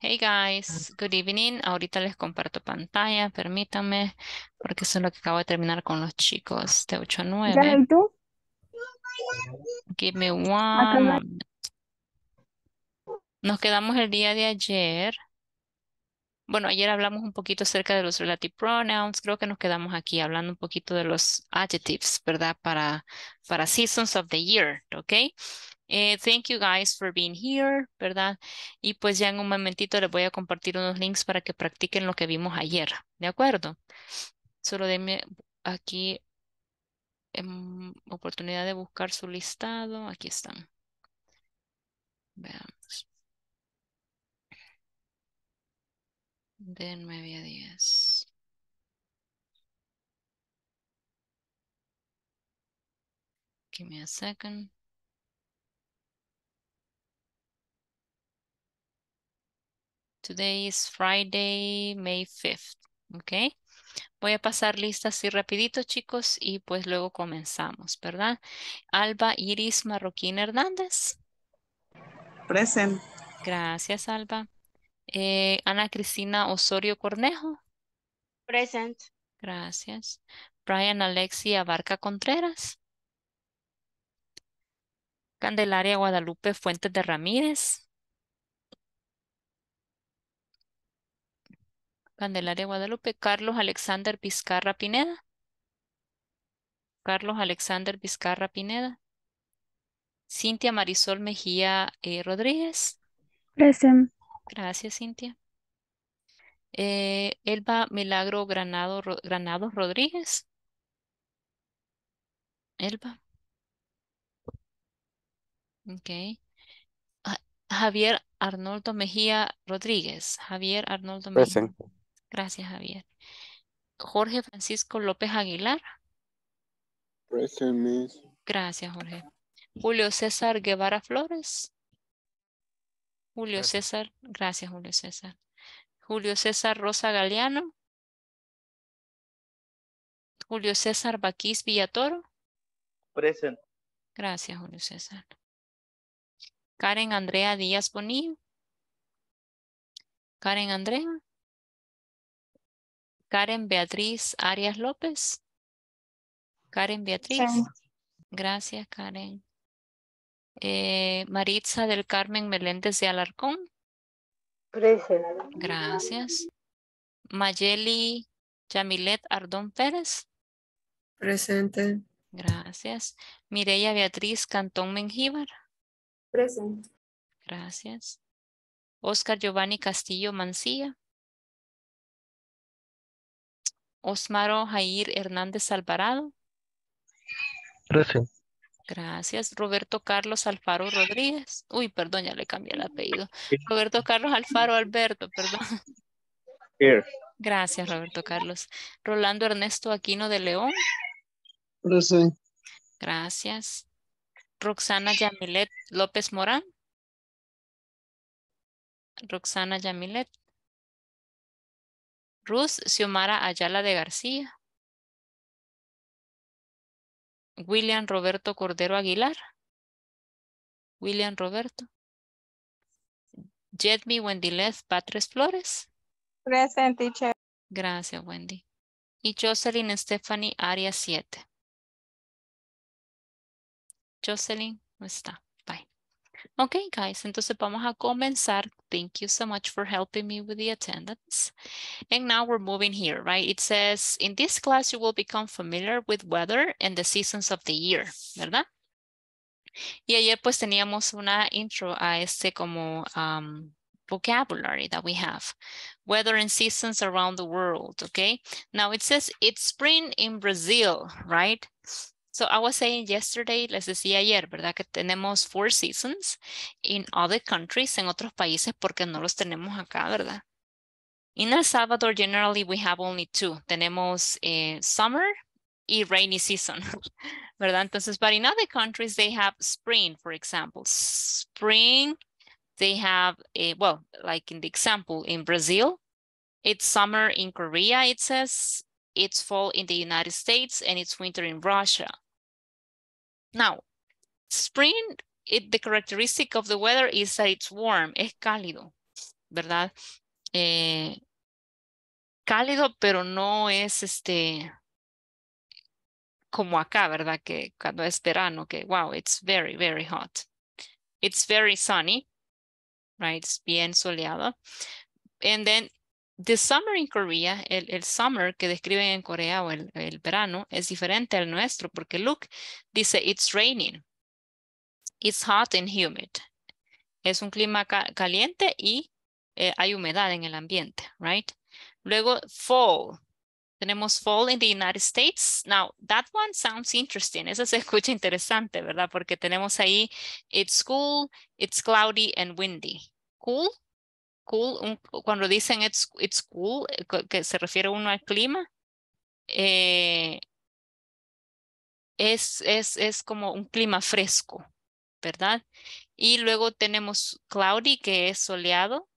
Hey guys, good evening. Ahorita les comparto pantalla, permítanme, porque eso es lo que acabo de terminar con los chicos de 8 a 9. Give me one. Nos quedamos el día de ayer. Bueno, ayer hablamos un poquito acerca de los relative pronouns. Creo que nos quedamos aquí hablando un poquito de los adjectives, ¿verdad? Para, para seasons of the year, ¿ok? Eh, thank you guys for being here, ¿verdad? Y pues ya en un momentito les voy a compartir unos links para que practiquen lo que vimos ayer, ¿de acuerdo? Solo denme aquí em, oportunidad de buscar su listado. Aquí están. Veamos. De 9 a 10. Give me a second. Today is Friday, May 5th. ¿Ok? Voy a pasar listas así rapidito, chicos, y pues luego comenzamos, ¿verdad? Alba Iris Marroquín Hernández. Present. Gracias, Alba. Eh, Ana Cristina Osorio Cornejo. Present. Gracias. Brian Alexia Abarca Contreras. Candelaria Guadalupe Fuentes de Ramírez. Candelaria Guadalupe, Carlos Alexander Pizcarra Pineda. Carlos Alexander Vizcarra Pineda. Cintia Marisol Mejía eh, Rodríguez. Present. Gracias, Cintia. Eh, Elba Milagro Granado, Granados Rodríguez. Elba. Ok. Ah, Javier Arnoldo Mejía Rodríguez. Javier Arnoldo Mejía. Gracias, Javier. Jorge Francisco López Aguilar. Present, Gracias, Jorge. Julio César Guevara Flores. Julio César, gracias Julio César. Julio César Rosa Galeano. Julio César Baquís Villatoro. Present. Gracias, Julio César. Karen Andrea Díaz Bonillo. Karen Andrea. Karen Beatriz Arias López. Karen Beatriz. Gracias, Karen. Eh, Maritza del Carmen Meléndez de Alarcón. Presente. Gracias. Mayeli Yamilet Ardón Pérez. Presente. Gracias. Mireya Beatriz Cantón Mengíbar. Presente. Gracias. Oscar Giovanni Castillo Mancilla. Osmaro Jair Hernández Alvarado. Gracias. Roberto Carlos Alfaro Rodríguez. Uy, perdón, ya le cambié el apellido. Roberto Carlos Alfaro Alberto, perdón. Gracias, Roberto Carlos. Rolando Ernesto Aquino de León. Gracias. Roxana Yamilet López Morán. Roxana Yamilet. Ruth Xiomara Ayala de García. William Roberto Cordero Aguilar. William Roberto. Wendy Les Patres Flores. Present, Gracias, Wendy. Y Jocelyn Stephanie, Arias 7. Jocelyn no está. Okay, guys, entonces vamos a comenzar. Thank you so much for helping me with the attendance. And now we're moving here, right? It says, in this class, you will become familiar with weather and the seasons of the year, ¿verdad? Y ayer pues teníamos una intro a este como um, vocabulary that we have. Weather and seasons around the world, okay? Now it says it's spring in Brazil, right? So I was saying yesterday, les decía ayer, ¿verdad? Que tenemos four seasons in other countries, en otros países, porque no los tenemos acá, ¿verdad? In El Salvador, generally, we have only two. Tenemos eh, summer y rainy season, ¿verdad? Entonces, but in other countries, they have spring, for example. Spring, they have, a, eh, well, like in the example, in Brazil, it's summer in Korea, it says, it's fall in the United States, and it's winter in Russia. Now, spring, it, the characteristic of the weather is that it's warm, es cálido, ¿verdad? Eh, cálido, pero no es este como acá, ¿verdad? Que cuando es verano, que wow, it's very, very hot. It's very sunny, right? It's bien soleado. And then The summer in Korea, el, el summer que describen en Corea o el, verano, es diferente al nuestro porque look, dice it's raining. It's hot and humid. Es un clima caliente y eh, hay humedad en el ambiente, right? Luego, fall. Tenemos fall in the United States. Now, that one sounds interesting. Eso se escucha interesante, ¿verdad? Porque tenemos ahí, it's cool, it's cloudy and windy. Cool, cuando dicen it's, cool, eh, que se refiere uno al clima, eh, es, es, como un clima fresco, ¿verdad? Y luego tenemos cloudy, que es soleado,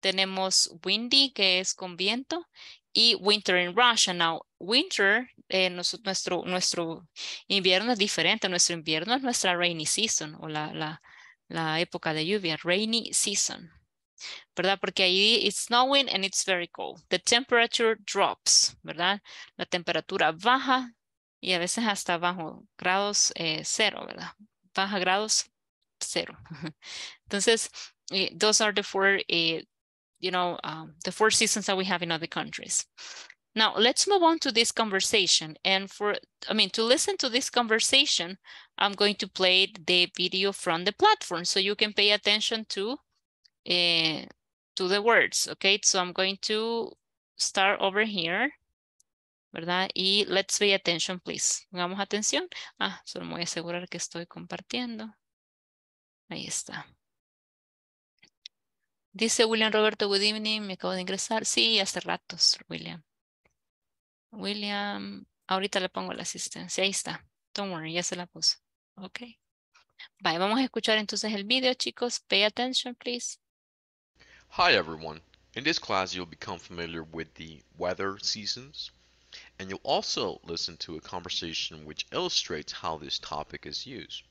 tenemos windy, que es con viento, y winter in Russia. Now, winter, eh, nuestro, nuestro invierno es diferente. Nuestro invierno es nuestra rainy season o la, la, la época de lluvia, rainy season. ¿verdad? Porque ahí it's snowing and it's very cold. The temperature drops, ¿verdad? La temperatura baja y a veces hasta bajo grados eh, cero, ¿verdad? Baja grados cero. Entonces, eh, those are the four, eh, you know, um, the four seasons that we have in other countries. Now, let's move on to this conversation. And for, I mean, to listen to this conversation, I'm going to play the video from the platform so you can pay attention to Eh, to the words, okay? So I'm going to start over here, ¿verdad? Y let's pay attention, please. Pongamos atención. Ah, solo me voy a asegurar que estoy compartiendo. Ahí está. Dice William Roberto, good evening, me acabo de ingresar. Sí, hace ratos, William. William, ahorita le pongo la asistencia. Ahí está. Don't worry, ya se la puse. Ok. bye vamos a escuchar entonces el video, chicos. Pay attention, please. Hi everyone. In this class you'll become familiar with the weather seasons and you'll also listen to a conversation which illustrates how this topic is used.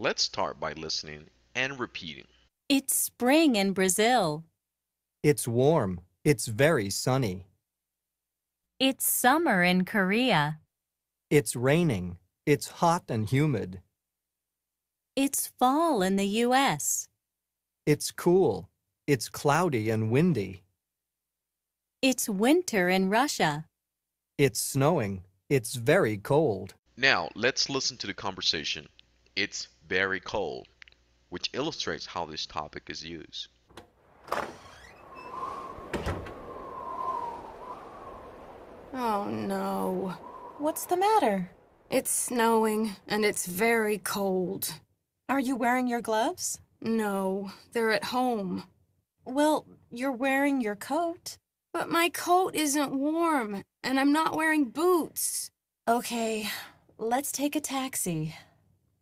Let's start by listening and repeating. It's spring in Brazil. It's warm. It's very sunny. It's summer in Korea. It's raining. It's hot and humid. It's fall in the US. It's cool. It's cloudy and windy. It's winter in Russia. It's snowing. It's very cold. Now, let's listen to the conversation. It's very cold, which illustrates how this topic is used. Oh no. What's the matter? It's snowing and it's very cold. Are you wearing your gloves? No, they're at home. Well, you're wearing your coat. But my coat isn't warm, and I'm not wearing boots. Okay, let's take a taxi.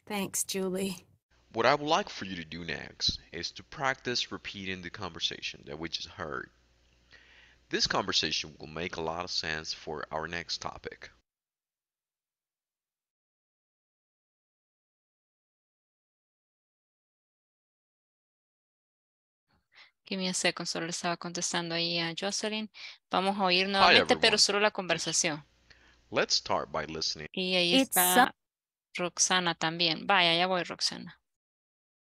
Thanks, Julie. What I would like for you to do next is to practice repeating the conversation that we just heard. This conversation will make a lot of sense for our next topic. Give me a second, solo le estaba contestando ahí a Jocelyn. Vamos a oír nuevamente, pero solo la conversación. Let's start by listening. Y ahí está Roxana también. Vaya, ya voy, Roxana.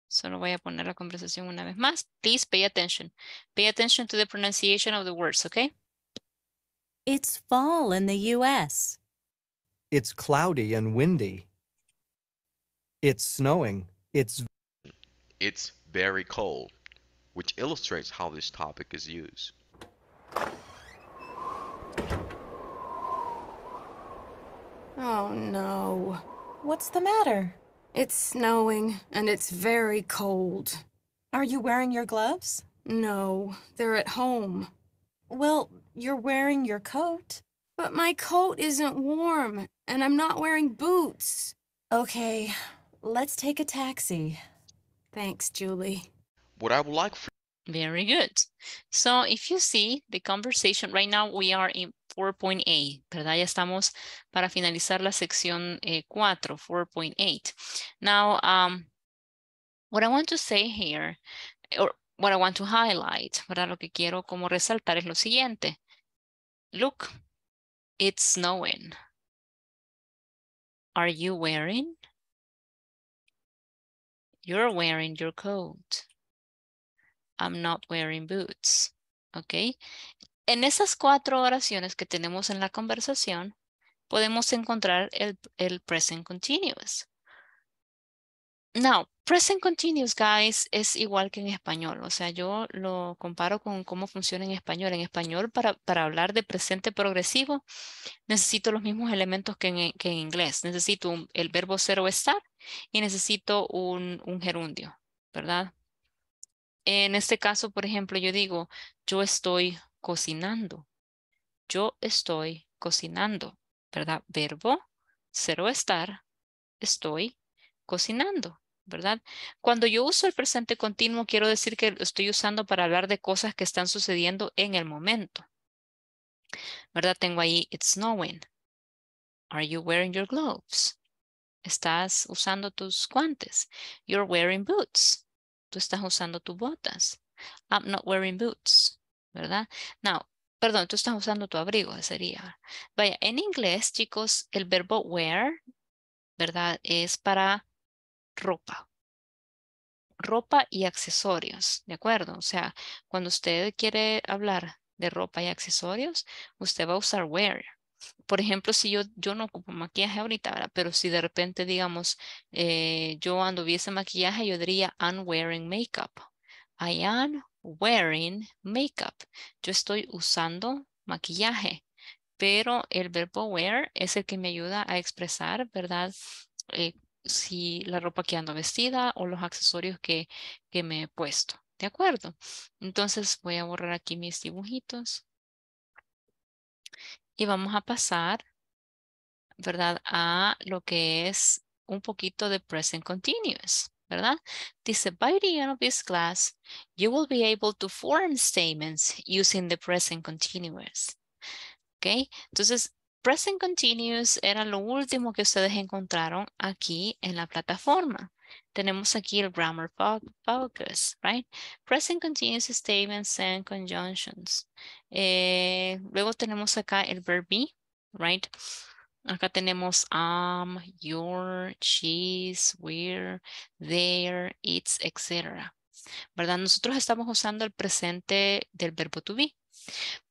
Solo voy a poner la conversación una vez más. Please pay attention. Pay attention to the pronunciation of the words, okay? It's fall in the U.S. It's cloudy and windy. It's snowing. It's very cold. which illustrates how this topic is used. Oh no. What's the matter? It's snowing, and it's very cold. Are you wearing your gloves? No, they're at home. Well, you're wearing your coat. But my coat isn't warm, and I'm not wearing boots. Okay, let's take a taxi. Thanks, Julie what I would like for very good. So if you see the conversation, right now we are in 4.8, ¿verdad? Ya estamos para finalizar la sección eh, 4, 4.8. Now, um, what I want to say here, or what I want to highlight, ¿verdad? Lo que quiero como resaltar es lo siguiente. Look, it's snowing. Are you wearing? You're wearing your coat. I'm not wearing boots. ¿Ok? En esas cuatro oraciones que tenemos en la conversación, podemos encontrar el, present continuous. Now, present continuous, guys, es igual que en español. O sea, yo lo comparo con cómo funciona en español. En español, para, hablar de presente progresivo, necesito los mismos elementos que en, e, inglés. Necesito el verbo ser o estar y necesito un, un gerundio, ¿verdad? En este caso, por ejemplo, yo digo, yo estoy cocinando. Yo estoy cocinando, ¿verdad? Verbo, cero estar, estoy cocinando, ¿verdad? Cuando yo uso el presente continuo, quiero decir que lo estoy usando para hablar de cosas que están sucediendo en el momento. ¿Verdad? Tengo ahí, it's snowing. Are you wearing your gloves? Estás usando tus guantes. You're wearing boots tú estás usando tus botas. I'm not wearing boots, ¿verdad? No, perdón, tú estás usando tu abrigo, sería. Vaya, en inglés, chicos, el verbo wear, ¿verdad? Es para ropa. Ropa y accesorios, ¿de acuerdo? O sea, cuando usted quiere hablar de ropa y accesorios, usted va a usar wear, por ejemplo, si yo, no ocupo maquillaje ahorita, Pero si de repente, digamos, eh, yo ando ese maquillaje, yo diría I'm wearing makeup. I am wearing makeup. Yo estoy usando maquillaje, pero el verbo wear es el que me ayuda a expresar, ¿verdad? Eh, si la ropa que ando vestida o los accesorios que me he puesto. ¿De acuerdo? Entonces voy a borrar aquí mis dibujitos. Y vamos a pasar, ¿verdad? A lo que es un poquito de present continuous, ¿verdad? Dice, by the end of this class, you will be able to form statements using the present continuous. ¿Ok? Entonces, present continuous era lo último que ustedes encontraron aquí en la plataforma. Tenemos aquí el grammar focus, right? Present continuous statements and conjunctions. Eh, luego tenemos acá el verb be, right? Acá tenemos am, your, she's, we're, there, it's, etc. ¿Verdad? Nosotros estamos usando el presente del verbo to be.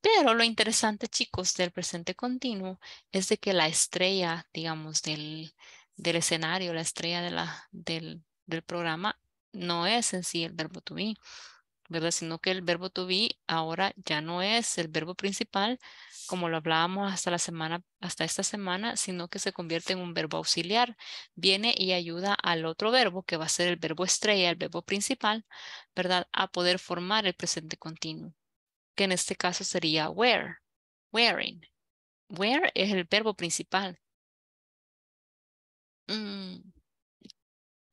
Pero lo interesante, chicos, del presente continuo es de que la estrella, digamos, del, del escenario, la estrella del, programa, no es en sí el verbo to be, ¿verdad? Sino que el verbo to be ahora ya no es el verbo principal, como lo hablábamos hasta la semana, hasta esta semana, sino que se convierte en un verbo auxiliar. Viene y ayuda al otro verbo, que va a ser el verbo estrella, el verbo principal, ¿verdad? A poder formar el presente continuo, que en este caso sería where, wearing. Where es el verbo principal, Mm,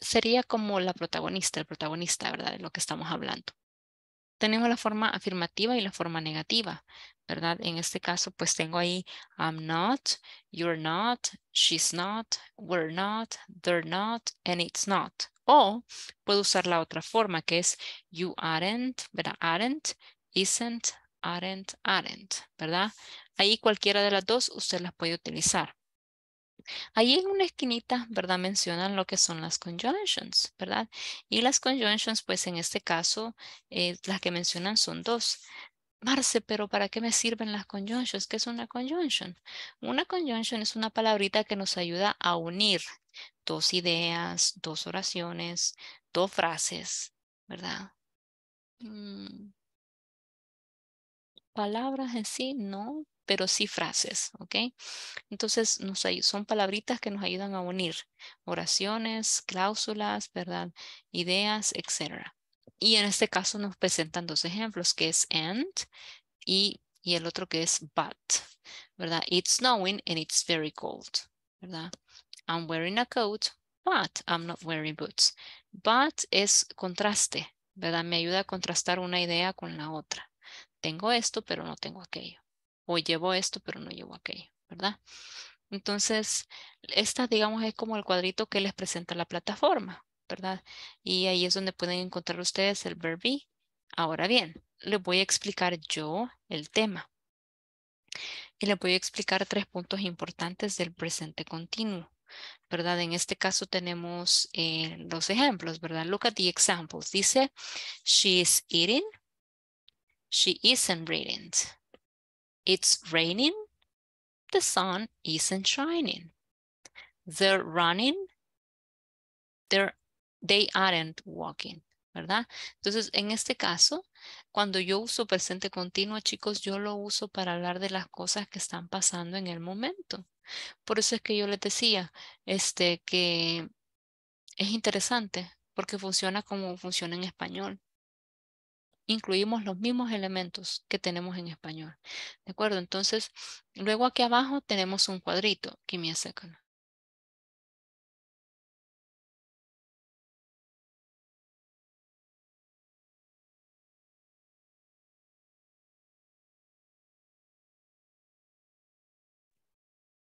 sería como la protagonista, el protagonista, ¿verdad? De lo que estamos hablando. Tenemos la forma afirmativa y la forma negativa, ¿verdad? En este caso, pues tengo ahí I'm not, you're not, she's not, we're not, they're not, and it's not. O puedo usar la otra forma que es you aren't, ¿verdad? Aren't, isn't, aren't, aren't, ¿verdad? Ahí cualquiera de las dos usted las puede utilizar. Ahí en una esquinita, ¿verdad? Mencionan lo que son las conjunctions, ¿verdad? Y las conjunctions, pues en este caso, eh, las que mencionan son dos. Marce, pero ¿para qué me sirven las conjunctions? ¿Qué es una conjunction? Una conjunction es una palabrita que nos ayuda a unir dos ideas, dos oraciones, dos frases, ¿verdad? Mm. Palabras en sí, no, pero sí frases, ¿ok? Entonces, son palabritas que nos ayudan a unir oraciones, cláusulas, ¿verdad? Ideas, etc. Y en este caso nos presentan dos ejemplos, que es and y, y el otro que es but, ¿verdad? It's snowing and it's very cold, ¿verdad? I'm wearing a coat, but I'm not wearing boots. But es contraste, ¿verdad? Me ayuda a contrastar una idea con la otra. Tengo esto, pero no tengo aquello o llevo esto, pero no llevo aquello, ¿verdad? Entonces, esta, digamos, es como el cuadrito que les presenta la plataforma, ¿verdad? Y ahí es donde pueden encontrar ustedes el verbi. Ahora bien, les voy a explicar yo el tema. Y les voy a explicar tres puntos importantes del presente continuo, ¿verdad? En este caso tenemos eh, dos los ejemplos, ¿verdad? Look at the examples. Dice, she is eating, she isn't reading. It's raining. The sun isn't shining. They're running. they aren't walking. ¿Verdad? Entonces, en este caso, cuando yo uso presente continuo, chicos, yo lo uso para hablar de las cosas que están pasando en el momento. Por eso es que yo les decía este, que es interesante porque funciona como funciona en español incluimos los mismos elementos que tenemos en español. ¿De acuerdo? Entonces, luego aquí abajo tenemos un cuadrito. que me a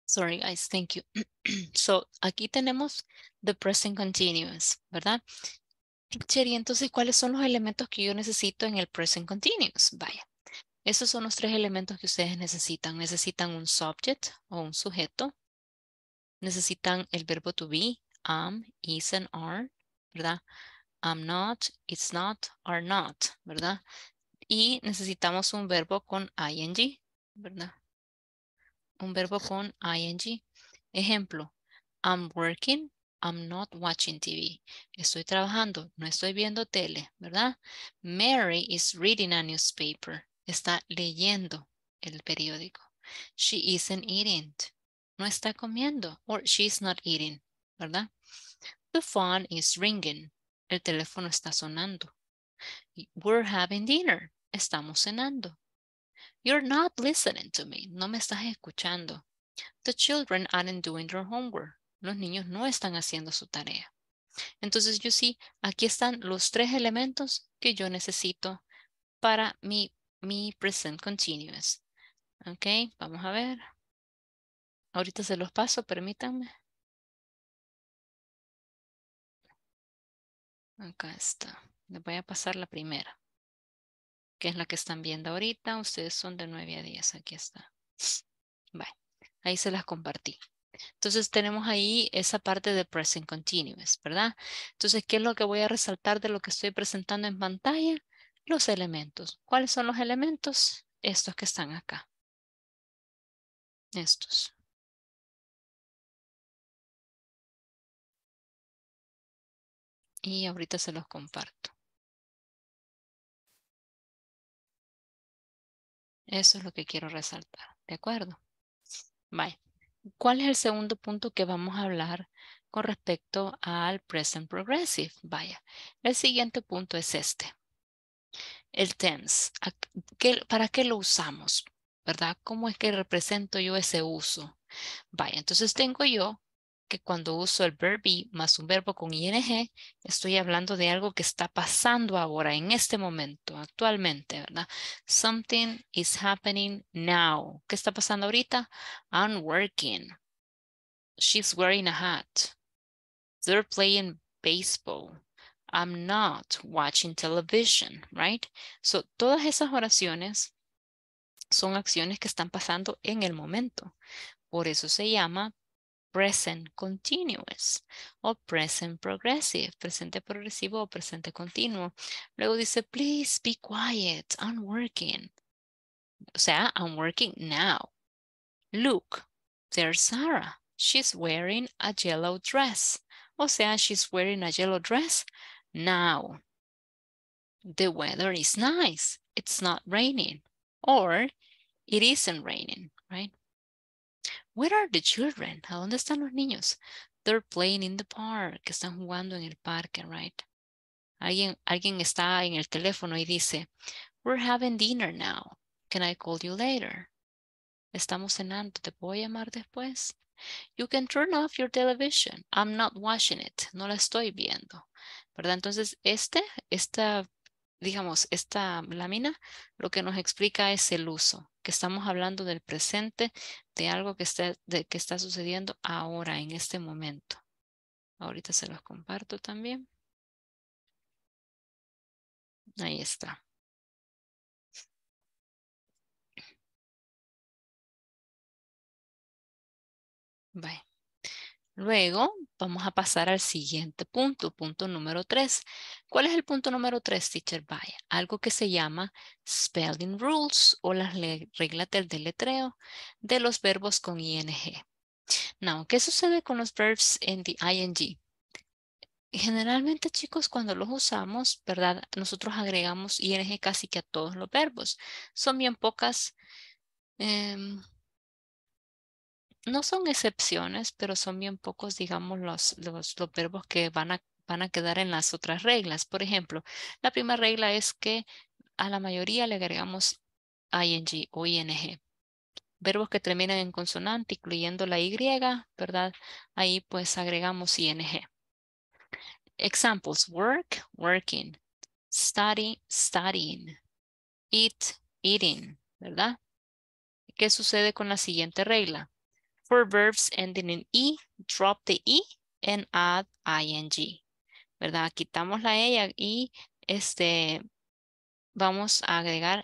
Sorry, guys, thank you. so, aquí tenemos the present continuous, ¿verdad? Chery, entonces, ¿cuáles son los elementos que yo necesito en el present continuous? Vaya, esos son los tres elementos que ustedes necesitan. Necesitan un subject o un sujeto. Necesitan el verbo to be, am, is, and are, ¿verdad? I'm not, it's not, are not, ¿verdad? Y necesitamos un verbo con ing, ¿verdad? Un verbo con ing. Ejemplo, I'm working, I'm not watching TV. Estoy trabajando, no estoy viendo tele, ¿verdad? Mary is reading a newspaper. Está leyendo el periódico. She isn't eating. No está comiendo. Or she's not eating, ¿verdad? The phone is ringing. El teléfono está sonando. We're having dinner. Estamos cenando. You're not listening to me. No me estás escuchando. The children aren't doing their homework. los niños no están haciendo su tarea. Entonces, yo sí, aquí están los tres elementos que yo necesito para mi, mi present continuous. Ok, vamos a ver. Ahorita se los paso, permítanme. Acá está. Les voy a pasar la primera, que es la que están viendo ahorita. Ustedes son de 9 a 10. Aquí está. Bueno, ahí se las compartí. Entonces tenemos ahí esa parte de present continuous, ¿verdad? Entonces, ¿qué es lo que voy a resaltar de lo que estoy presentando en pantalla? Los elementos. ¿Cuáles son los elementos? Estos que están acá. Estos. Y ahorita se los comparto. Eso es lo que quiero resaltar, ¿de acuerdo? Bye. ¿Cuál es el segundo punto que vamos a hablar con respecto al present progressive? Vaya, el siguiente punto es este. El tense, ¿para qué lo usamos? ¿Verdad? ¿Cómo es que represento yo ese uso? Vaya, entonces tengo yo que cuando uso el verbi más un verbo con ing, estoy hablando de algo que está pasando ahora, en este momento, actualmente, ¿verdad? Something is happening now. ¿Qué está pasando ahorita? I'm working. She's wearing a hat. They're playing baseball. I'm not watching television, right? So, todas esas oraciones son acciones que están pasando en el momento. Por eso se llama present continuous o present progressive, presente progresivo o presente continuo. Luego dice, please be quiet, I'm working. O sea, I'm working now. Look, there's Sarah. She's wearing a yellow dress. O sea, she's wearing a yellow dress now. The weather is nice. It's not raining. Or it isn't raining, right? Where are the children? ¿A dónde están los niños? They're playing in the park. Están jugando en el parque, right? Alguien, alguien está en el teléfono y dice, we're having dinner now. Can I call you later? Estamos cenando. ¿Te puedo llamar después? You can turn off your television. I'm not watching it. No la estoy viendo. ¿Verdad? Entonces, este, esta digamos, esta lámina lo que nos explica es el uso, que estamos hablando del presente, de algo que está, sucediendo ahora, en este momento. Ahorita se los comparto también. Ahí está. Bye. Luego vamos a pasar al siguiente punto, punto número 3. ¿Cuál es el punto número 3, teacher? Vaya, algo que se llama spelling rules o las reglas del deletreo de los verbos con ing. Now, ¿qué sucede con los verbs en the ing? Generalmente, chicos, cuando los usamos, ¿verdad? Nosotros agregamos ing casi que a todos los verbos. Son bien pocas... Em, no son excepciones, pero son bien pocos, digamos, los, verbos que van a, van a quedar en las otras reglas. Por ejemplo, la primera regla es que a la mayoría le agregamos ing o ing. Verbos que terminan en consonante, incluyendo la y, ¿verdad? Ahí pues agregamos ing. Examples, work, working. Study, studying. Eat, eating, ¿verdad? ¿Qué sucede con la siguiente regla? For verbs ending in E, drop the E and add ing. ¿Verdad? Quitamos la E y este, vamos a agregar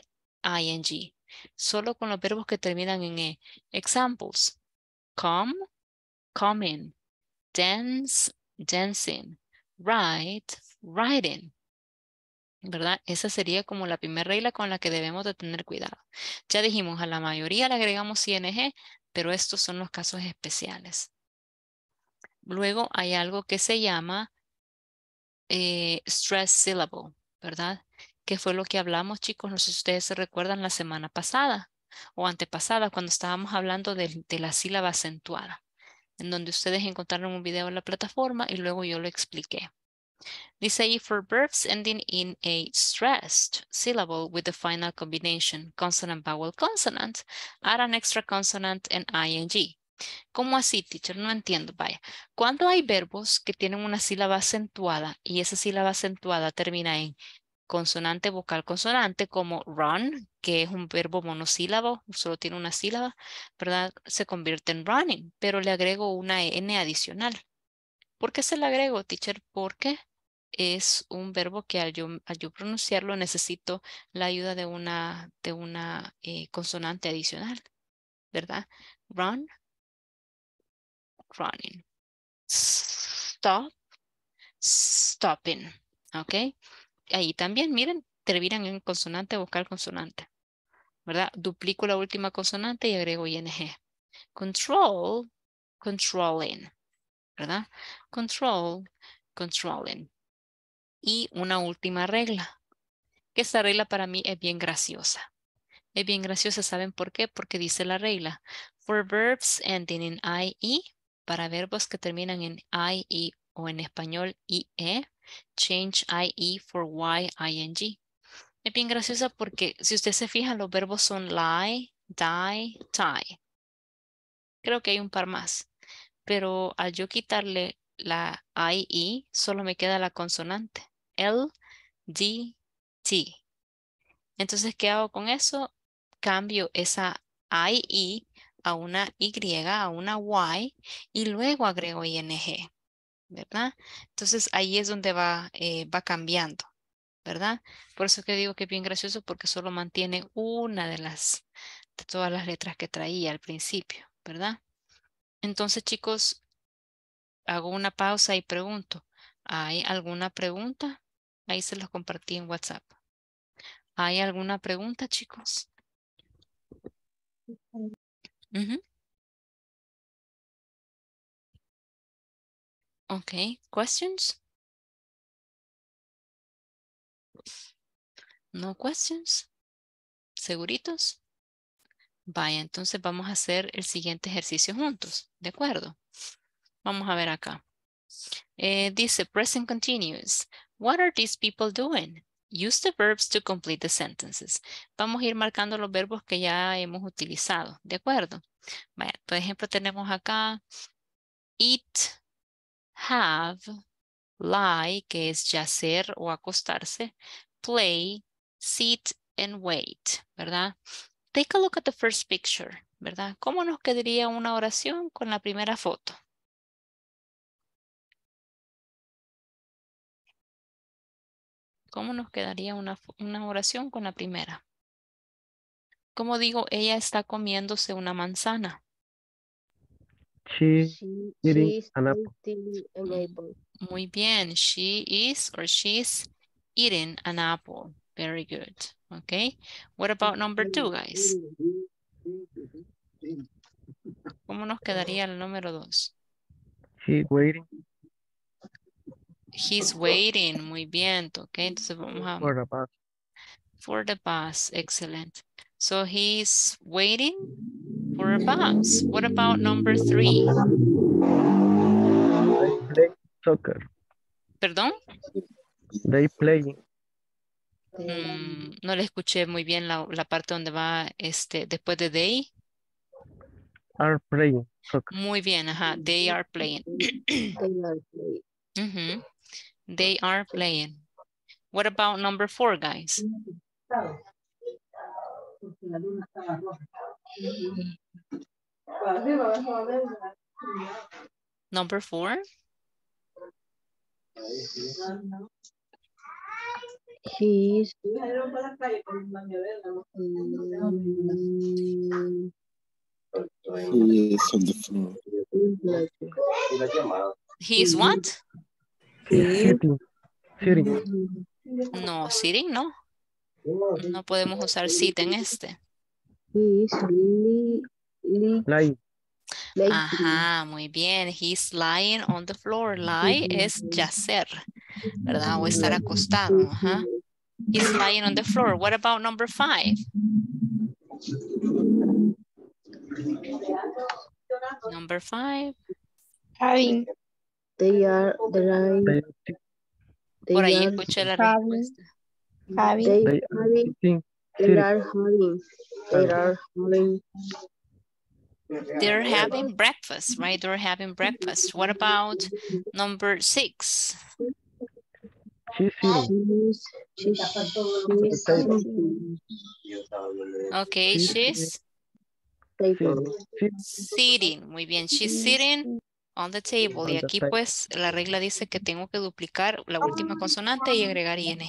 ing. Solo con los verbos que terminan en E. Examples. Come, coming. Dance, dancing. Write, writing. ¿verdad? Esa sería como la primera regla con la que debemos de tener cuidado. Ya dijimos, a la mayoría le agregamos ing, pero estos son los casos especiales. Luego hay algo que se llama eh, stress syllable, ¿verdad? Que fue lo que hablamos, chicos, no sé si ustedes se recuerdan la semana pasada o antepasada, cuando estábamos hablando de, de la sílaba acentuada, en donde ustedes encontraron un video en la plataforma y luego yo lo expliqué. Dice ahí, for verbs ending in a stressed syllable with the final combination consonant vowel consonant, add an extra consonant and ing. ¿Cómo así, teacher? No entiendo, vaya. Cuando hay verbos que tienen una sílaba acentuada y esa sílaba acentuada termina en consonante, vocal, consonante, como run, que es un verbo monosílabo, solo tiene una sílaba, ¿verdad? Se convierte en running, pero le agrego una N adicional. ¿Por qué se le agrego, teacher? Porque es un verbo que al yo, pronunciarlo necesito la ayuda de una, de una eh, consonante adicional, ¿verdad? Run, running. Stop, stopping. ¿Ok? Ahí también, miren, terminan en consonante, vocal consonante. ¿Verdad? Duplico la última consonante y agrego ing. Control, controlling. ¿Verdad? Control, controlling. Y una última regla, que esta regla para mí es bien graciosa. Es bien graciosa, ¿saben por qué? Porque dice la regla, for verbs ending in IE, para verbos que terminan en IE o en español I-E, change IE for Y, Es bien graciosa porque si usted se fija, los verbos son lie, die, tie. Creo que hay un par más, pero al yo quitarle la IE, solo me queda la consonante. L-D-T Entonces, ¿qué hago con eso? Cambio esa I-E a una Y, a una Y, y luego agrego ING, ¿verdad? Entonces, ahí es donde va, eh, va cambiando, ¿verdad? Por eso que digo que es bien gracioso, porque solo mantiene una de las, de todas las letras que traía al principio, ¿verdad? Entonces, chicos, hago una pausa y pregunto, ¿Hay alguna pregunta? Ahí se los compartí en WhatsApp. ¿Hay alguna pregunta, chicos? Ok, questions? No questions? ¿Seguritos? Vaya, entonces vamos a hacer el siguiente ejercicio juntos, ¿de acuerdo? Vamos a ver acá. Eh, dice present continuous. What are these people doing? Use the verbs to complete the sentences. Vamos a ir marcando los verbos que ya hemos utilizado, ¿de acuerdo? por ejemplo, tenemos acá eat, have, lie, que es yacer o acostarse, play, sit and wait, ¿verdad? Take a look at the first picture, ¿verdad? ¿Cómo nos quedaría una oración con la primera foto? ¿Cómo nos quedaría una, una oración con la primera? Cómo digo, ella está comiéndose una manzana. She, is an apple. Muy bien. She is or she's eating an apple. Very good. Okay. What about number two, guys? ¿Cómo nos quedaría el número dos? She waiting He's waiting. Muy bien. Ok, entonces vamos a... For the bus. For bus. Excellent. So he's waiting for a bus. What about number three? They play soccer. ¿Perdón? They play. Mm, no le escuché muy bien la, parte donde va este después de they. Are playing. Soccer. Muy bien, ajá. They are playing. they are playing. They are playing. What about number four, guys? Number four? He's he is on the floor. He's what? No, sitting no. No podemos usar sit en este. Lying. Ajá, muy bien. He's lying on the floor. Lie es yacer, ¿verdad? O estar acostado. He's lying on the floor. What about number five? Number five. Having. They are the right. They Por ahí escuché la respuesta. Having, they, they, are having, they are having, they are having, they're having breakfast, right? They're having breakfast. What about number six? She's, she's, okay, she's sitting. Muy bien, she's sitting on the table. y aquí pues la regla dice que tengo que duplicar la última consonante y agregar ing.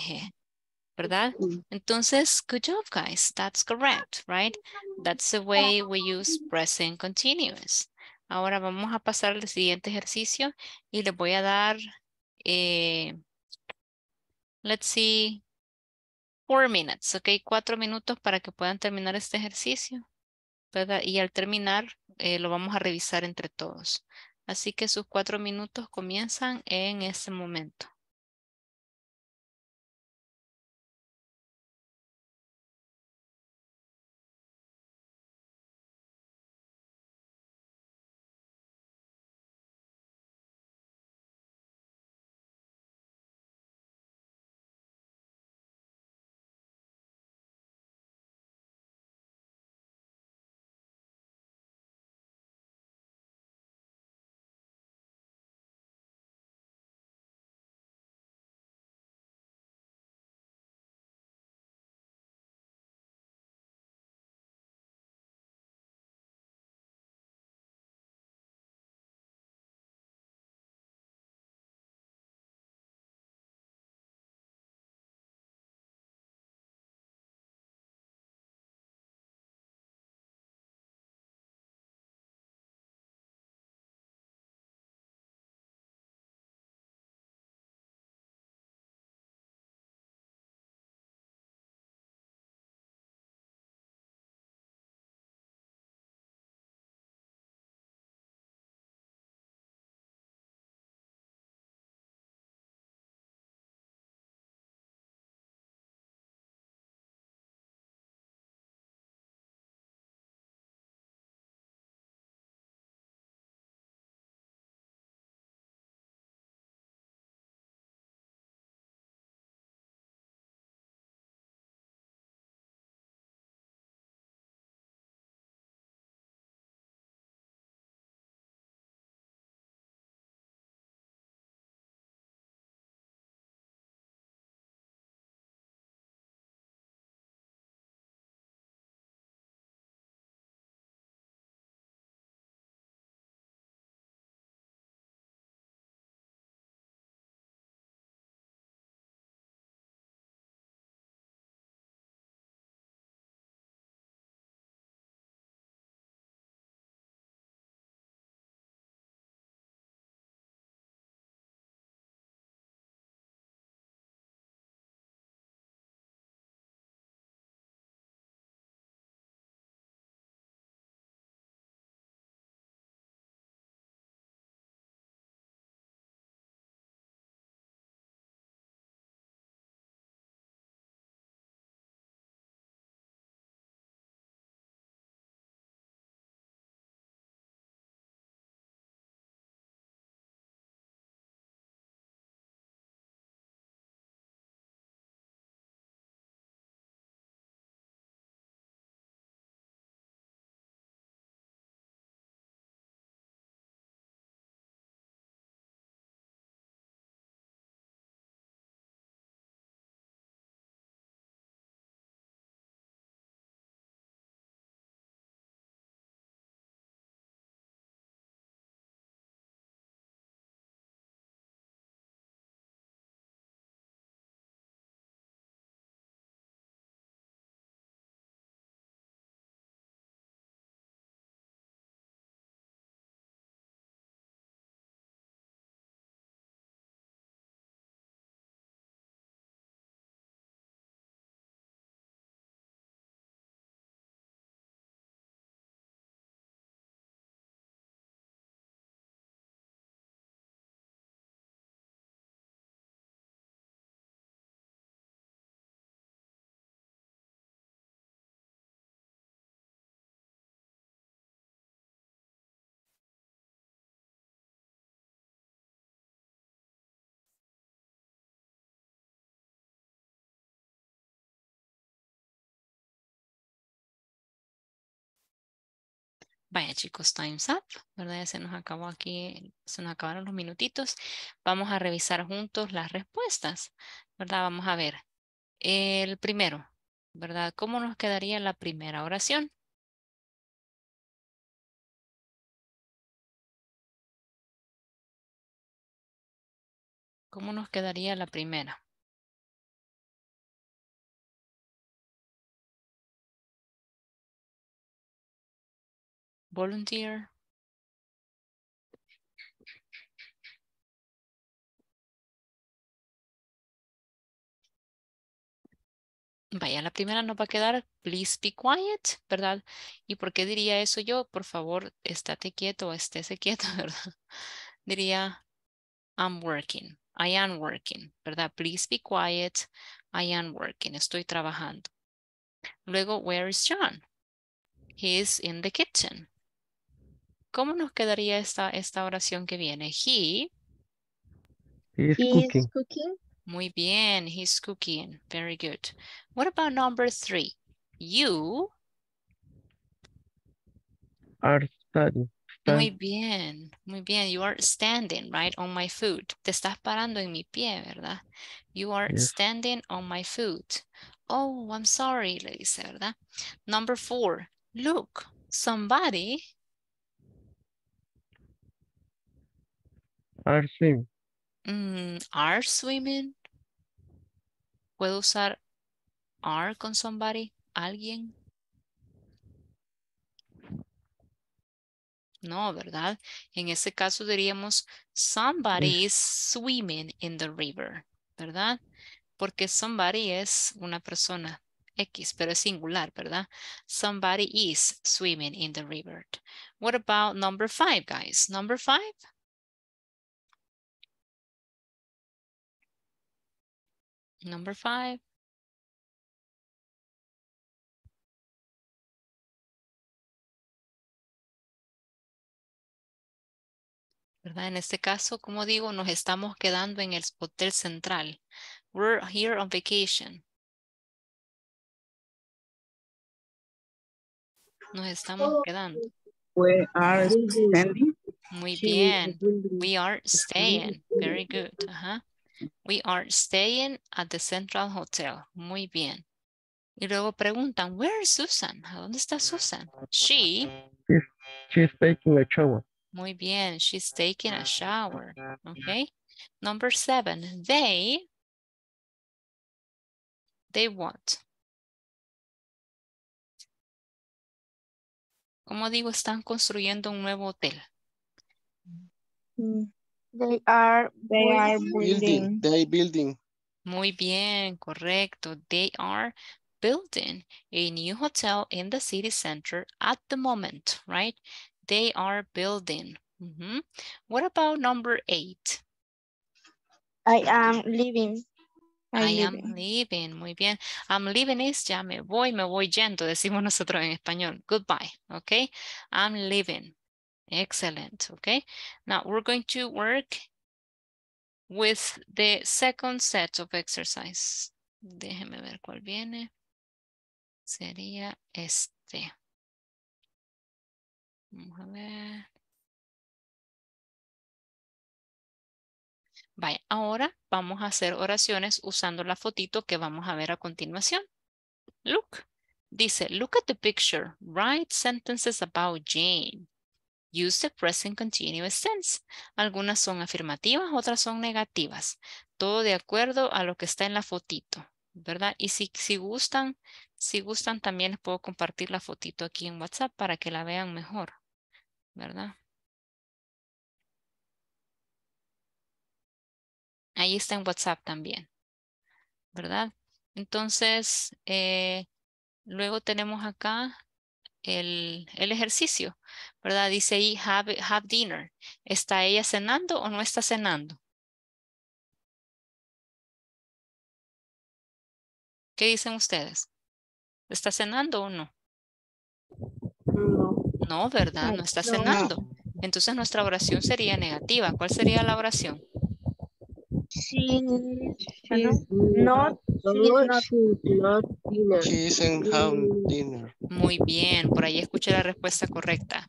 ¿Verdad? Entonces, good job, guys. That's correct, right? That's the way we use present continuous. Ahora vamos a pasar al siguiente ejercicio y les voy a dar, eh, let's see, four minutes, ok, cuatro minutos para que puedan terminar este ejercicio, ¿verdad? Y al terminar eh, lo vamos a revisar entre todos. Así que sus cuatro minutos comienzan en ese momento. Vaya chicos, time's up, ¿verdad? Ya se nos acabó aquí, se nos acabaron los minutitos. Vamos a revisar juntos las respuestas, ¿verdad? Vamos a ver. El primero, ¿verdad? ¿Cómo nos quedaría la primera oración? ¿Cómo nos quedaría la primera? volunteer. Vaya, la primera no va a quedar, please be quiet, ¿verdad? ¿Y por qué diría eso yo? Por favor, estate quieto, estése quieto, ¿verdad? Diría, I'm working, I am working, ¿verdad? Please be quiet, I am working, estoy trabajando. Luego, where is John? He is in the kitchen. ¿Cómo nos quedaría esta, esta oración que viene? He. is cooking. cooking. Muy bien, he's cooking. Very good. What about number three? You. Are studying. Muy bien, muy bien. You are standing, right, on my foot. Te estás parando en mi pie, ¿verdad? You are standing on my foot. Oh, I'm sorry, le dice, ¿verdad? Number four, look, somebody Are swimming. are swimming. Puedo usar are con somebody, alguien. No, ¿verdad? En ese caso diríamos somebody is swimming in the river, ¿verdad? Porque somebody es una persona X, pero es singular, ¿verdad? Somebody is swimming in the river. What about number five, guys? Number five? Number five. En este caso, como digo, nos estamos quedando en el hotel central. We're here on vacation. Nos estamos oh. quedando. We are standing. Muy bien. We are staying. Very good. We are staying at the Central Hotel. Muy bien. Y luego preguntan, where is Susan? ¿A dónde está Susan? She. She's, taking a shower. Muy bien. She's taking a shower. Okay. Number seven. They. They what? Como digo, están construyendo un nuevo hotel. Mm. They are They are building. building. They building. Muy bien, correcto. They are building a new hotel in the city center at the moment, right? They are building. Mm -hmm. What about number eight? I am leaving. I'm I am leaving. Muy bien. I'm leaving is ya me voy, me voy yendo, decimos nosotros en español. Goodbye, okay? I'm leaving. Excellent, okay. Now we're going to work with the second set of exercise. Déjeme ver cuál viene. Sería este. Vamos a ver. Vaya, ahora vamos a hacer oraciones usando la fotito que vamos a ver a continuación. Look. Dice, look at the picture. Write sentences about Jane. Use the present continuous sense. Algunas son afirmativas, otras son negativas. Todo de acuerdo a lo que está en la fotito, ¿verdad? Y si, si gustan, si gustan también les puedo compartir la fotito aquí en WhatsApp para que la vean mejor, ¿verdad? Ahí está en WhatsApp también, ¿verdad? Entonces, eh, luego tenemos acá el, ejercicio, ¿verdad? Dice ahí, have, dinner. ¿Está ella cenando o no está cenando? ¿Qué dicen ustedes? ¿Está cenando o No. No, ¿verdad? No está cenando. Entonces nuestra oración sería negativa. ¿Cuál sería la oración? She is not, She isn't having dinner. Muy bien, por ahí escuché la respuesta correcta.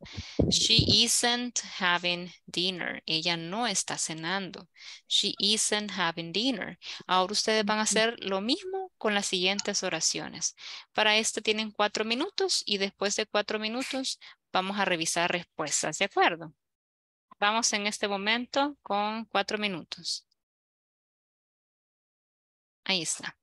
She isn't having dinner. Ella no está cenando. She isn't having dinner. Ahora ustedes van a hacer lo mismo con las siguientes oraciones. Para esto tienen cuatro minutos y después de cuatro minutos vamos a revisar respuestas, ¿de acuerdo? Vamos en este momento con cuatro minutos. Aí é está.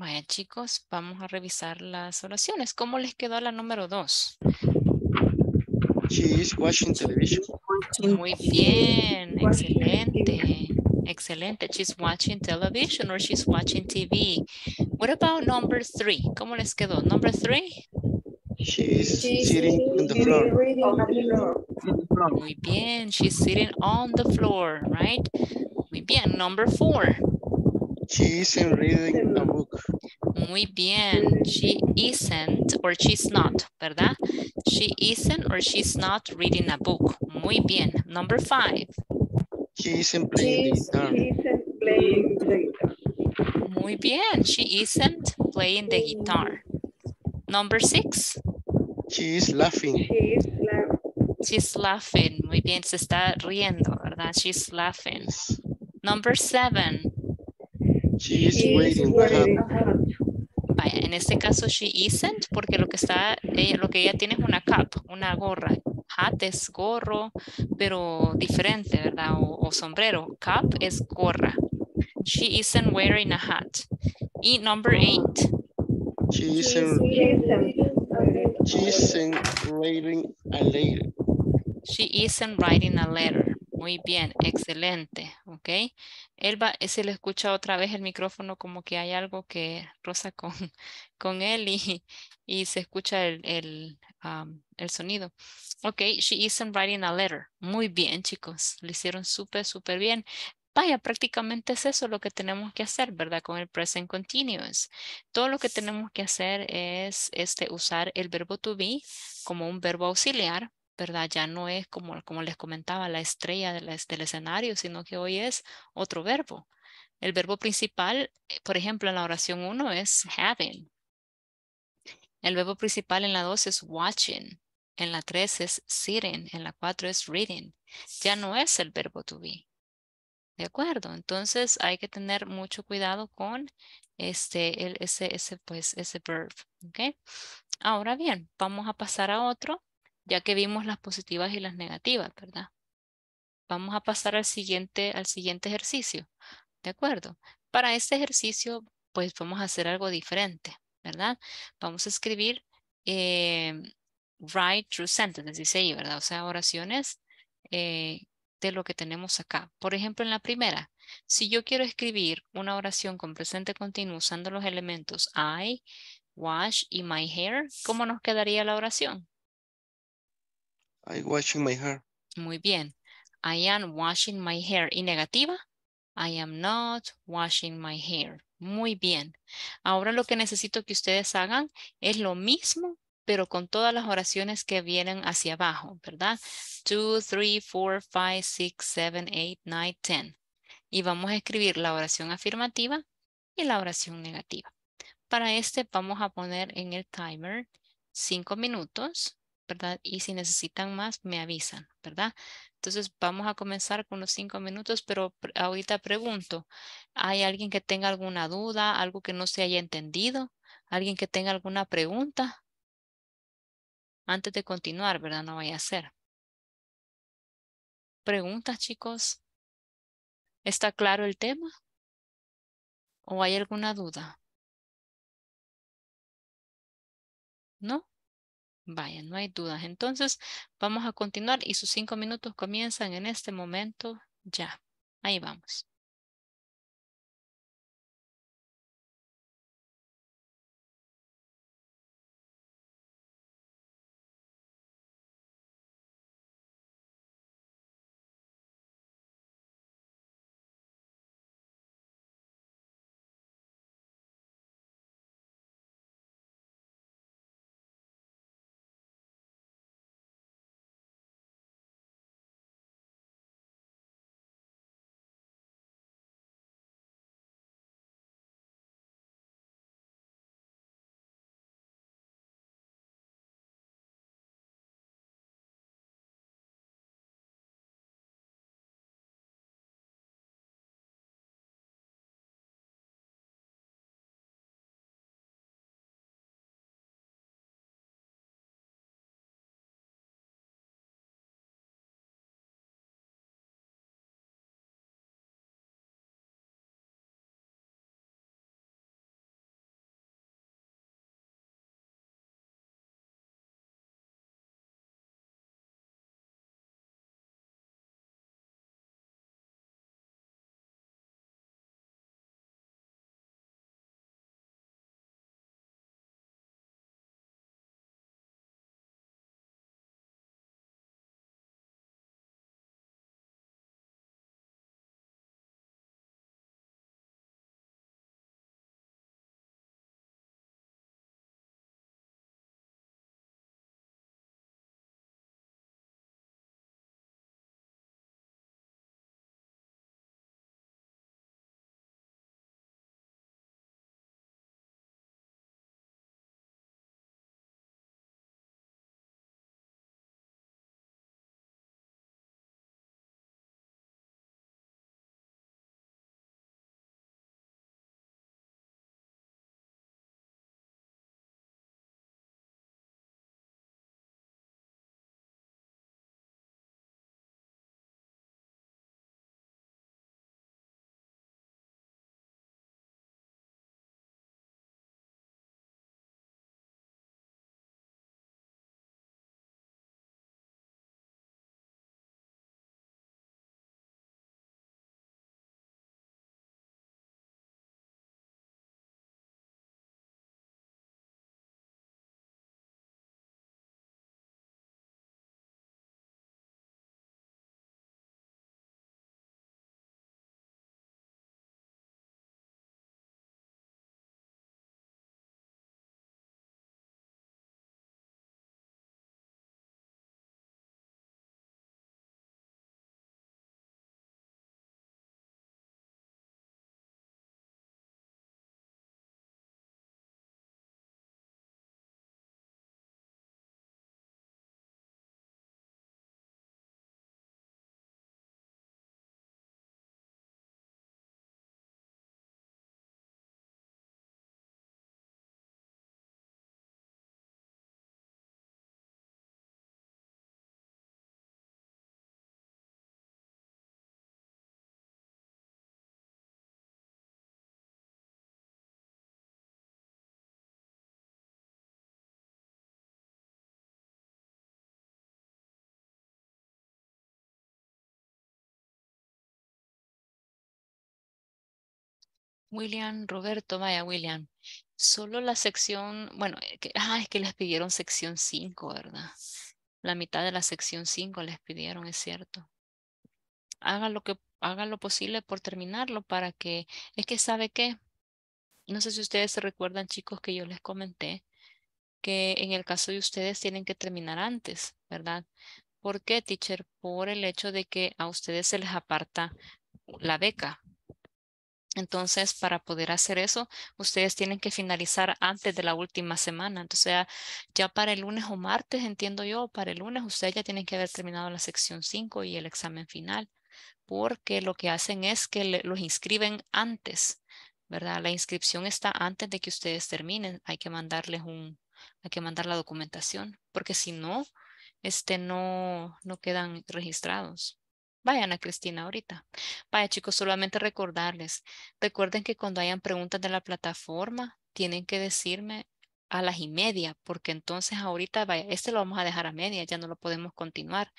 Vaya chicos, vamos a revisar las oraciones. ¿Cómo les quedó la número dos? She is watching television. Muy bien, excelente. Excelente. She's watching television or she's watching TV. What about number three? ¿Cómo les quedó? Number three? She is sitting on the floor. Muy bien. She's sitting on the floor, right? Muy bien. Number four. She isn't reading a book. Muy bien. She isn't or she's not, ¿verdad? She isn't or she's not reading a book. Muy bien. Number five. She isn't playing she the guitar. She isn't playing the guitar. Muy bien. She isn't playing the guitar. Number six. She is laughing. She is laughing. She's laughing. Muy bien. Se está riendo, ¿verdad? She's laughing. Number seven. She is wearing a hat. Vaya, en este caso she isn't porque lo que está, eh, lo que ella tiene es una cap, una gorra. Hat es gorro, pero diferente, ¿verdad? O, sombrero. Cap es gorra. She isn't wearing a hat. Y number eight. She isn't, she isn't writing a letter. She isn't writing a letter. Muy bien, excelente. Ok. Elba, se le escucha otra vez el micrófono como que hay algo que rosa con, con él y, y se escucha el, el, sonido. Ok, she isn't writing a letter. Muy bien, chicos. Lo hicieron súper, súper bien. Vaya, prácticamente es eso lo que tenemos que hacer, ¿verdad? Con el present continuous. Todo lo que tenemos que hacer es este, usar el verbo to be como un verbo auxiliar ¿verdad? Ya no es como, como les comentaba, la estrella del escenario, sino que hoy es otro verbo. El verbo principal, eh, por ejemplo, en la oración 1 es having. El verbo principal en la 2 es watching. En la 3 es sitting. En la 4 es reading. Ya no es el verbo to be. ¿De acuerdo? Entonces hay que tener mucho cuidado con este, ese, ese, pues, ese verb. ¿okay? Ahora bien, vamos a pasar a otro ya que vimos las positivas y las negativas, ¿verdad? Vamos a pasar al siguiente, al siguiente ejercicio, ¿de acuerdo? Para este ejercicio, pues vamos a hacer algo diferente, ¿verdad? Vamos a escribir em, write true sentences, dice ahí, ¿verdad? O sea, oraciones eh, de lo que tenemos acá. Por ejemplo, en la primera, si yo quiero escribir una oración con presente continuo usando los elementos I, wash y my hair, ¿cómo nos quedaría la oración? I'm washing my hair. Muy bien. I am washing my hair. Y negativa, I am not washing my hair. Muy bien. Ahora lo que necesito que ustedes hagan es lo mismo, pero con todas las oraciones que vienen hacia abajo, ¿verdad? 2, 3, 4, 5, 6, 7, 8, 9, 10. Y vamos a escribir la oración afirmativa y la oración negativa. Para este vamos a poner en el timer 5 minutos. ¿verdad? Y si necesitan más, me avisan, ¿verdad? Entonces vamos a comenzar con los cinco minutos, pero ahorita pregunto, ¿hay alguien que tenga alguna duda, algo que no se haya entendido? ¿Alguien que tenga alguna pregunta? Antes de continuar, ¿verdad? No vaya a ser. ¿Preguntas, chicos? ¿Está claro el tema? ¿O hay alguna duda? ¿No? Vaya, no hay dudas. Entonces, vamos a continuar y sus cinco minutos comienzan en este momento ya. Ahí vamos. William, Roberto, vaya William, solo la sección, bueno, eh, ah, es que les pidieron sección 5, ¿verdad? La mitad de la sección 5 les pidieron, es cierto. hagan lo que haga lo posible por terminarlo para que, es que sabe qué, no sé si ustedes se recuerdan, chicos, que yo les comenté que en el caso de ustedes tienen que terminar antes, ¿verdad? ¿Por qué, teacher? Por el hecho de que a ustedes se les aparta la beca, entonces, para poder hacer eso, ustedes tienen que finalizar antes de la última semana. Entonces, ya, ya, para el lunes o martes, entiendo yo, para el lunes, ustedes ya tienen que haber terminado la sección 5 y el examen final, porque lo que hacen es que los inscriben antes, ¿verdad? La inscripción está antes de que ustedes terminen. Hay que mandarles un, hay que mandar la documentación, porque si no, este no, no quedan registrados. Vayan a Cristina ahorita. Vaya chicos, solamente recordarles, recuerden que cuando hayan preguntas de la plataforma, tienen que decirme a las y media, porque entonces ahorita, vaya, este lo vamos a dejar a media, ya no lo podemos continuar.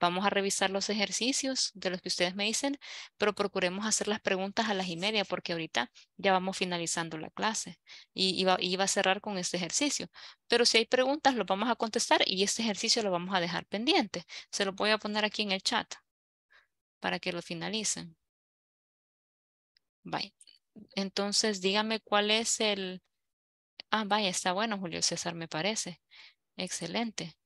Vamos a revisar los ejercicios de los que ustedes me dicen, pero procuremos hacer las preguntas a las y media, porque ahorita ya vamos finalizando la clase y iba, a cerrar con este ejercicio. Pero si hay preguntas, lo vamos a contestar y este ejercicio lo vamos a dejar pendiente. Se lo voy a poner aquí en el chat para que lo finalicen. Bye. Entonces, dígame cuál es el... Ah, vaya, está bueno, Julio César, me parece. Excelente.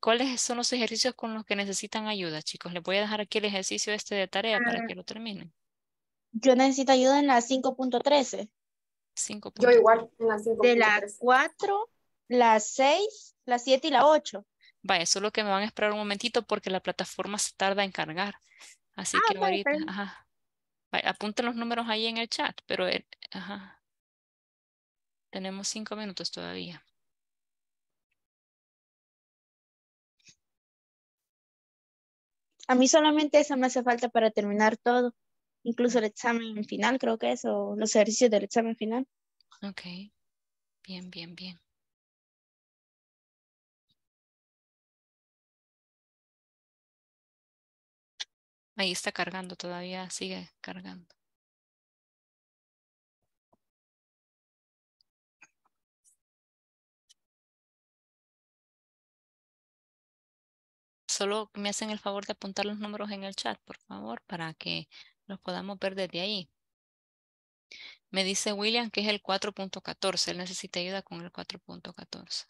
¿Cuáles son los ejercicios con los que necesitan ayuda, chicos? Les voy a dejar aquí el ejercicio este de tarea para ah. que lo terminen. Yo necesito ayuda en la 5.13. 5. Yo igual en la 5.13. De la 4, la 6, la 7 y la 8. Vaya, solo que me van a esperar un momentito porque la plataforma se tarda en cargar. Así ah, que ahorita, apunten los números ahí en el chat, pero ajá. Tenemos cinco minutos todavía. A mí solamente eso me hace falta para terminar todo, incluso el examen final, creo que es, o los ejercicios del examen final. Ok, bien, bien, bien. Ahí está cargando todavía, sigue cargando. Solo me hacen el favor de apuntar los números en el chat, por favor, para que los podamos ver desde ahí. Me dice William que es el 4.14. Él necesita ayuda con el 4.14.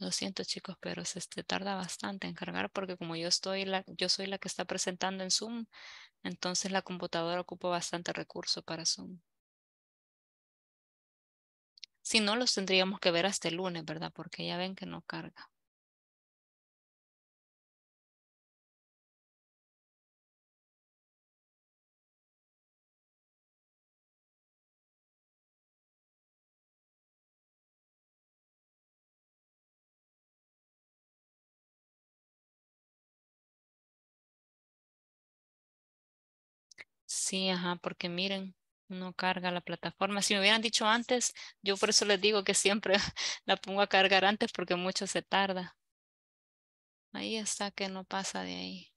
Lo siento chicos, pero se este, tarda bastante en cargar porque como yo, estoy yo soy la que está presentando en Zoom, entonces la computadora ocupa bastante recurso para Zoom. Si no, los tendríamos que ver hasta el lunes, ¿verdad? Porque ya ven que no carga. Sí, ajá, porque miren, no carga la plataforma. Si me hubieran dicho antes, yo por eso les digo que siempre la pongo a cargar antes porque mucho se tarda. Ahí está que no pasa de ahí.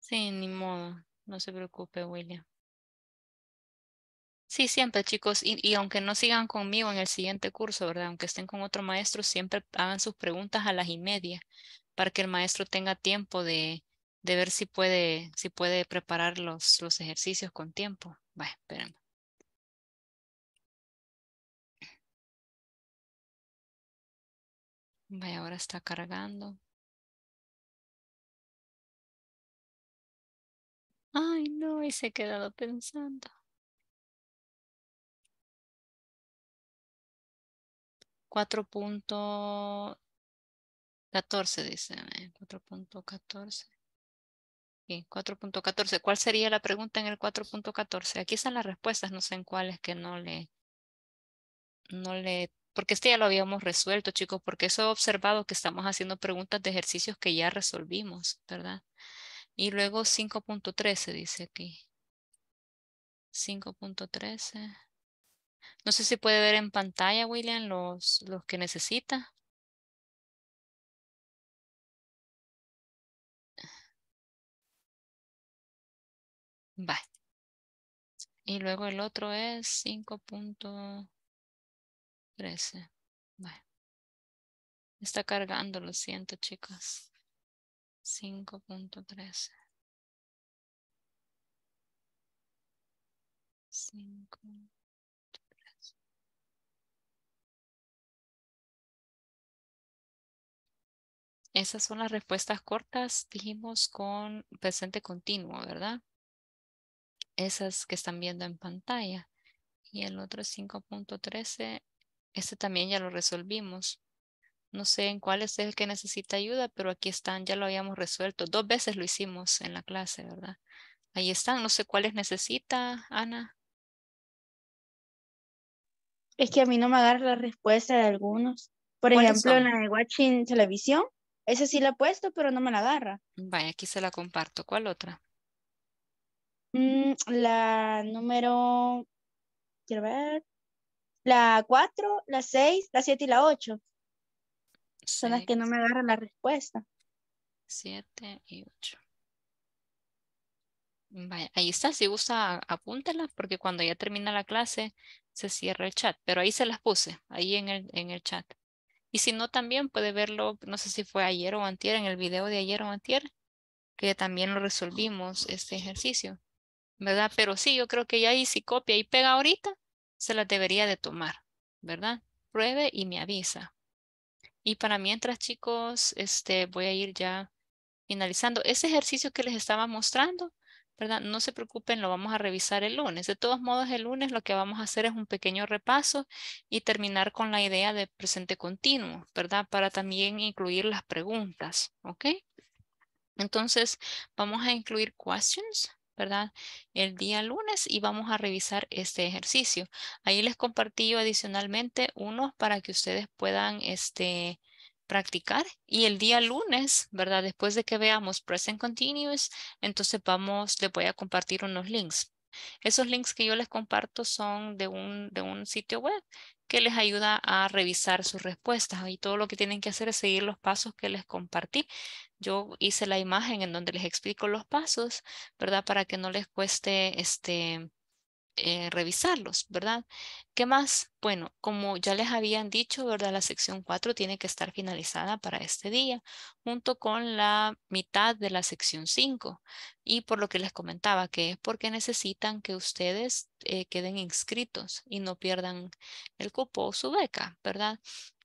Sí, ni modo. No se preocupe, William. Sí, siempre, chicos, y, aunque no sigan conmigo en el siguiente curso, ¿verdad? Aunque estén con otro maestro, siempre hagan sus preguntas a las y media para que el maestro tenga tiempo de, ver si puede, si puede preparar los, ejercicios con tiempo. Va, esperen. Vaya, ahora está cargando. Ay, no, y se ha quedado pensando. 4.14 dice, 4.14. Eh, 4.14. ¿Cuál sería la pregunta en el 4.14? Aquí están las respuestas, no sé en cuáles que no le, no le, porque este ya lo habíamos resuelto, chicos, porque eso he observado que estamos haciendo preguntas de ejercicios que ya resolvimos, ¿verdad? Y luego 5.13 dice aquí. 5.13. No sé si puede ver en pantalla, William, los, los que necesita. Vale. Y luego el otro es 5.13. Vale. Está cargando, lo siento, chicas. 5.13. 5. Esas son las respuestas cortas, dijimos con presente continuo, ¿verdad? Esas que están viendo en pantalla. Y el otro 5.13, este también ya lo resolvimos. No sé en cuál es el que necesita ayuda, pero aquí están, ya lo habíamos resuelto. Dos veces lo hicimos en la clase, ¿verdad? Ahí están, no sé cuáles necesita, Ana. Es que a mí no me agarra la respuesta de algunos. Por ejemplo, en la de Watching Televisión, esa sí la he puesto, pero no me la agarra. Vaya, aquí se la comparto. ¿Cuál otra? Mm, la número, quiero ver, la 4, la 6, la 7 y la 8. Son las que no me agarran la respuesta. 7 y 8. Vaya, ahí está, si gusta apúntelas porque cuando ya termina la clase se cierra el chat, pero ahí se las puse, ahí en el, en el chat. Y si no, también puede verlo, no sé si fue ayer o antier, en el video de ayer o antier, que también lo resolvimos este ejercicio, ¿verdad? Pero sí, yo creo que ya ahí si copia y pega ahorita, se la debería de tomar, ¿verdad? Pruebe y me avisa. Y para mientras, chicos, este, voy a ir ya finalizando. Ese ejercicio que les estaba mostrando, ¿verdad? No se preocupen, lo vamos a revisar el lunes. De todos modos, el lunes lo que vamos a hacer es un pequeño repaso y terminar con la idea de presente continuo, ¿verdad? Para también incluir las preguntas, ¿ok? Entonces, vamos a incluir questions, ¿verdad? El día lunes y vamos a revisar este ejercicio. Ahí les compartí adicionalmente unos para que ustedes puedan, este, practicar y el día lunes, ¿verdad? Después de que veamos present continuous, entonces vamos, les voy a compartir unos links. Esos links que yo les comparto son de un, de un sitio web que les ayuda a revisar sus respuestas y todo lo que tienen que hacer es seguir los pasos que les compartí. Yo hice la imagen en donde les explico los pasos, ¿verdad? Para que no les cueste este, eh, revisarlos, ¿verdad? ¿Qué más? Bueno, como ya les habían dicho, ¿verdad? La sección 4 tiene que estar finalizada para este día, junto con la mitad de la sección 5. Y por lo que les comentaba, que es porque necesitan que ustedes eh, queden inscritos y no pierdan el cupo o su beca, ¿verdad?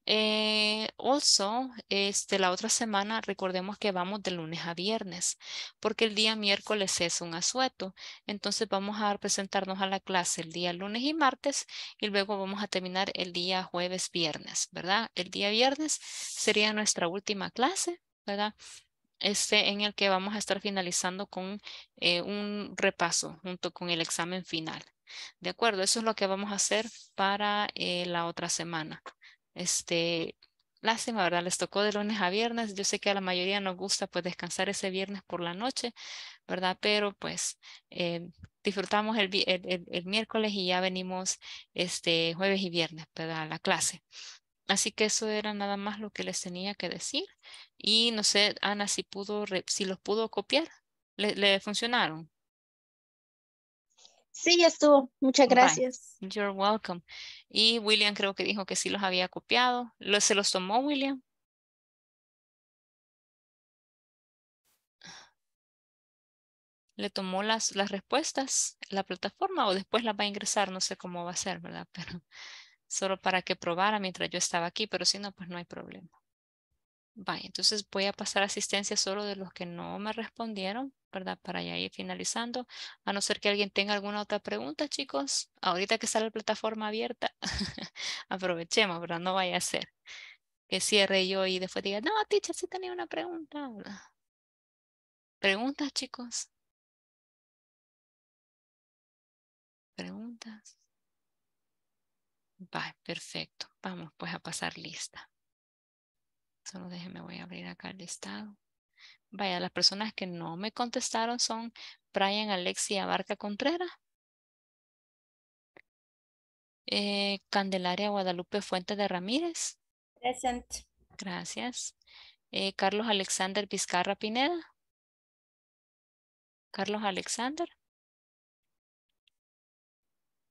Eh, also, este, la otra semana recordemos que vamos de lunes a viernes, porque el día miércoles es un asueto. Entonces vamos a presentarnos a la clase el día lunes y martes y luego vamos a terminar el día jueves, viernes, ¿verdad? El día viernes sería nuestra última clase, ¿verdad? Este en el que vamos a estar finalizando con eh, un repaso junto con el examen final. De acuerdo, eso es lo que vamos a hacer para eh, la otra semana. Este, lástima, ¿verdad? Les tocó de lunes a viernes. Yo sé que a la mayoría nos gusta pues descansar ese viernes por la noche, ¿verdad? Pero pues eh, disfrutamos el, el, miércoles y ya venimos este jueves y viernes, para la clase. Así que eso era nada más lo que les tenía que decir. Y no sé, Ana, si pudo, si los pudo copiar, le, funcionaron. Sí, ya estuvo. Muchas gracias. You're welcome. Y William creo que dijo que sí los había copiado. ¿Se los tomó William? ¿Le tomó las, las respuestas la plataforma o después las va a ingresar? No sé cómo va a ser, ¿verdad? Pero solo para que probara mientras yo estaba aquí, pero si no, pues no hay problema entonces voy a pasar asistencia solo de los que no me respondieron, ¿verdad? Para ya ir finalizando. A no ser que alguien tenga alguna otra pregunta, chicos. Ahorita que está la plataforma abierta, aprovechemos, ¿verdad? No vaya a ser que cierre yo y después diga, no, Ticha, sí tenía una pregunta. ¿Preguntas, chicos? ¿Preguntas? Vale, perfecto. Vamos pues a pasar lista. Solo déjeme, voy a abrir acá el listado. Vaya, las personas que no me contestaron son Brian Alexia Barca Contreras. Eh, Candelaria Guadalupe Fuente de Ramírez. Present. Gracias. Eh, Carlos Alexander Pizcarra Pineda. Carlos Alexander.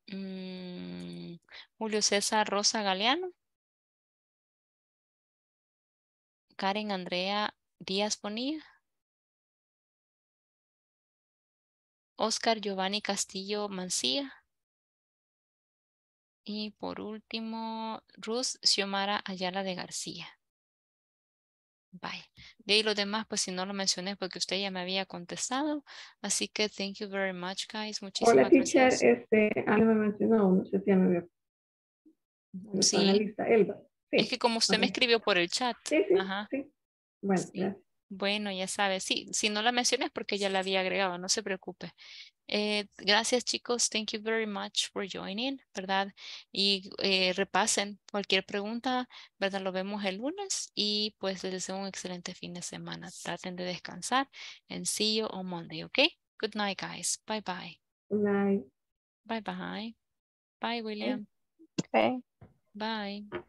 Mm, Julio César Rosa Galeano. Karen Andrea Díaz Bonilla. Oscar Giovanni Castillo Mancía. Y por último, Ruth Xiomara Ayala de García. Bye. De los demás, pues si no lo mencioné porque usted ya me había contestado. Así que thank you very much, guys. Muchísimas Hola, teacher. gracias. Este, me mencionó, no sé si me es que como usted me escribió por el chat. Ajá. Bueno, ya sabe Sí, si no la mencionas porque ya la había agregado, no se preocupe. Eh, gracias chicos, thank you very much for joining, ¿verdad? Y eh, repasen cualquier pregunta, ¿verdad? Lo vemos el lunes y pues les deseo un excelente fin de semana. Traten de descansar and see you on Monday, okay? Good night guys, bye bye. Bye. Bye bye. William. Bye.